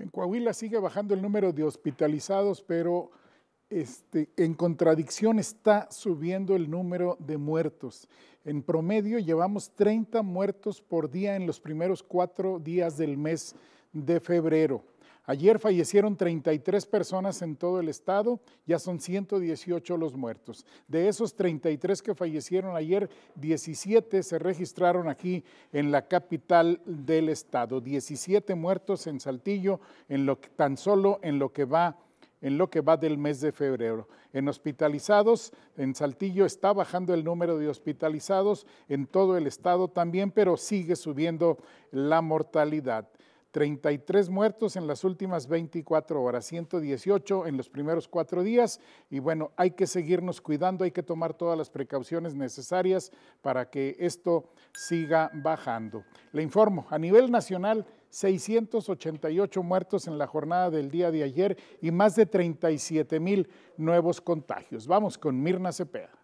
En Coahuila sigue bajando el número de hospitalizados, pero este, en contradicción está subiendo el número de muertos. En promedio llevamos 30 muertos por día en los primeros cuatro días del mes de febrero. Ayer fallecieron 33 personas en todo el estado, ya son 118 los muertos. De esos 33 que fallecieron ayer, 17 se registraron aquí en la capital del estado, 17 muertos en Saltillo en lo tan solo en lo que va en lo que va del mes de febrero. En hospitalizados, en Saltillo está bajando el número de hospitalizados, en todo el estado también, pero sigue subiendo la mortalidad. 33 muertos en las últimas 24 horas, 118 en los primeros cuatro días. Y bueno, hay que seguirnos cuidando, hay que tomar todas las precauciones necesarias para que esto siga bajando. Le informo, a nivel nacional, 688 muertos en la jornada del día de ayer y más de 37 mil nuevos contagios. Vamos con Mirna Cepeda.